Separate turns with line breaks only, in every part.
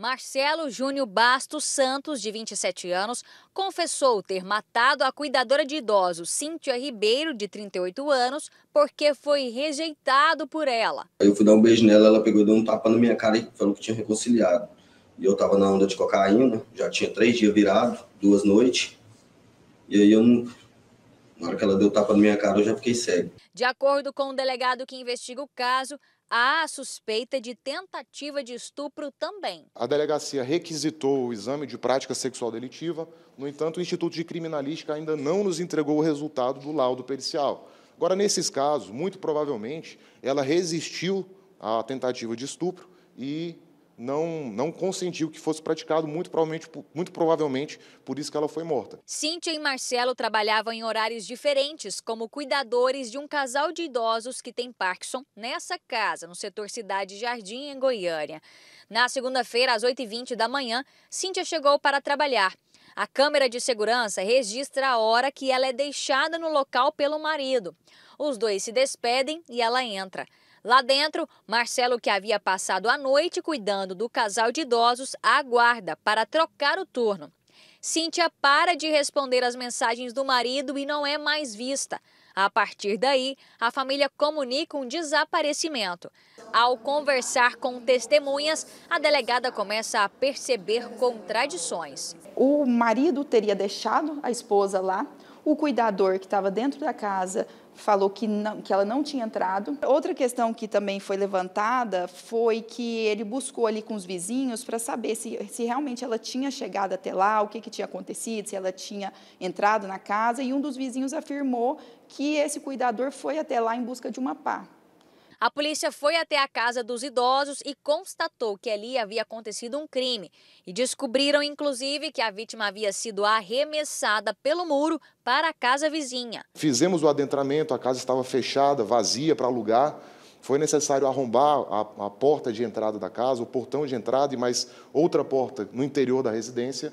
Marcelo Júnior Bastos Santos, de 27 anos, confessou ter matado a cuidadora de idosos, Cíntia Ribeiro, de 38 anos, porque foi rejeitado por ela. Eu fui dar um beijo nela, ela pegou e deu um tapa na minha cara e falou que tinha reconciliado. E eu tava na onda de cocaína, já tinha três dias virado, duas noites. E aí eu não, na hora que ela deu tapa na minha cara, eu já fiquei cego. De acordo com o delegado que investiga o caso, há a suspeita de tentativa de estupro também.
A delegacia requisitou o exame de prática sexual delitiva, no entanto, o Instituto de Criminalística ainda não nos entregou o resultado do laudo pericial. Agora, nesses casos, muito provavelmente, ela resistiu à tentativa de estupro e não, não consentiu que fosse praticado, muito provavelmente, muito provavelmente por isso que ela foi morta.
Cíntia e Marcelo trabalhavam em horários diferentes, como cuidadores de um casal de idosos que tem Parkinson nessa casa, no setor Cidade Jardim, em Goiânia. Na segunda-feira, às 8h20 da manhã, Cíntia chegou para trabalhar. A câmera de segurança registra a hora que ela é deixada no local pelo marido. Os dois se despedem e ela entra. Lá dentro, Marcelo, que havia passado a noite cuidando do casal de idosos, aguarda para trocar o turno. Cíntia para de responder as mensagens do marido e não é mais vista. A partir daí, a família comunica um desaparecimento. Ao conversar com testemunhas, a delegada começa a perceber contradições.
O marido teria deixado a esposa lá, o cuidador que estava dentro da casa falou que, não, que ela não tinha entrado. Outra questão que também foi levantada foi que ele buscou ali com os vizinhos para saber se, se realmente ela tinha chegado até lá, o que, que tinha acontecido, se ela tinha entrado na casa. E um dos vizinhos afirmou que esse cuidador foi até lá em busca de uma
pá. A polícia foi até a casa dos idosos e constatou que ali havia acontecido um crime. E descobriram, inclusive, que a vítima havia sido arremessada pelo muro para a casa vizinha.
Fizemos o adentramento, a casa estava fechada, vazia para alugar. Foi necessário arrombar a, a, porta de entrada da casa, o portão de entrada e mais outra porta no interior da residência.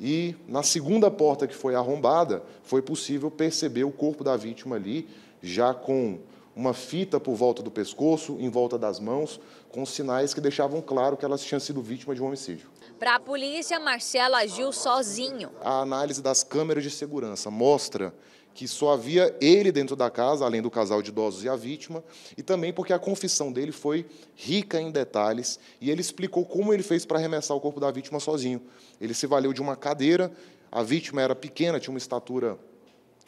E na segunda porta que foi arrombada, foi possível perceber o corpo da vítima ali, já com uma fita por volta do pescoço, em volta das mãos, com sinais que deixavam claro que elas tinham sido vítimas de um homicídio.
Para a polícia, Marcelo agiu sozinho.
A análise das câmeras de segurança mostra que só havia ele dentro da casa, além do casal de idosos e a vítima, e também porque a confissão dele foi rica em detalhes e ele explicou como ele fez para arremessar o corpo da vítima sozinho. Ele se valeu de uma cadeira, a vítima era pequena, tinha uma estatura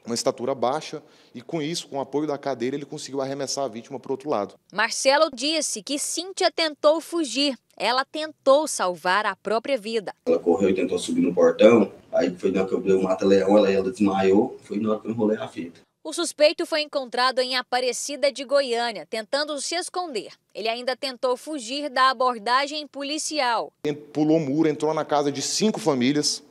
uma estatura baixa e, com isso, com o apoio da cadeira, ele conseguiu arremessar a vítima para o outro lado.
Marcelo disse que Cíntia tentou fugir. Ela tentou salvar a própria vida. Ela correu e tentou subir no portão. Aí foi na hora que eu dei um mata-leão, ela, ela desmaiou. Foi na hora que eu enrolei a fita. O suspeito foi encontrado em Aparecida de Goiânia, tentando se esconder. Ele ainda tentou fugir da abordagem policial.
Pulou muro, entrou na casa de cinco famílias,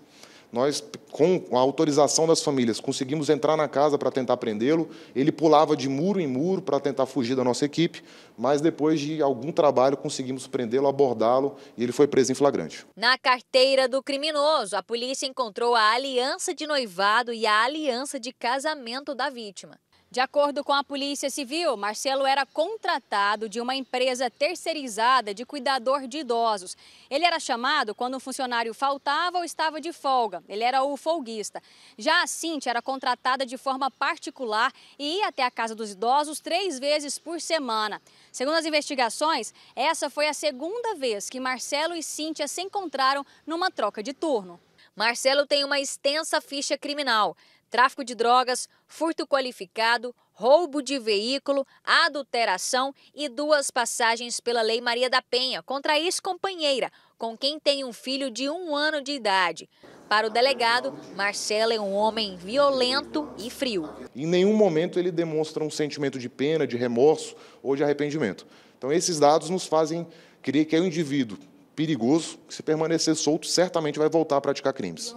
nós, com a autorização das famílias, conseguimos entrar na casa para tentar prendê-lo. Ele pulava de muro em muro para tentar fugir da nossa equipe, mas depois de algum trabalho conseguimos prendê-lo, abordá-lo e ele foi preso em flagrante.
Na carteira do criminoso, a polícia encontrou a aliança de noivado e a aliança de casamento da vítima. De acordo com a Polícia Civil, Marcelo era contratado de uma empresa terceirizada de cuidador de idosos. Ele era chamado quando um funcionário faltava ou estava de folga. Ele era o folguista. Já a Cintia era contratada de forma particular e ia até a casa dos idosos três vezes por semana. Segundo as investigações, essa foi a segunda vez que Marcelo e Cintia se encontraram numa troca de turno. Marcelo tem uma extensa ficha criminal tráfico de drogas, furto qualificado, roubo de veículo, adulteração e duas passagens pela Lei Maria da Penha contra a ex-companheira, com quem tem um filho de um ano de idade. Para o delegado, Marcelo é um homem violento e frio.
Em nenhum momento ele demonstra um sentimento de pena, de remorso ou de arrependimento. Então, esses dados nos fazem crer que é um indivíduo perigoso, que se permanecer solto, certamente vai voltar a praticar crimes.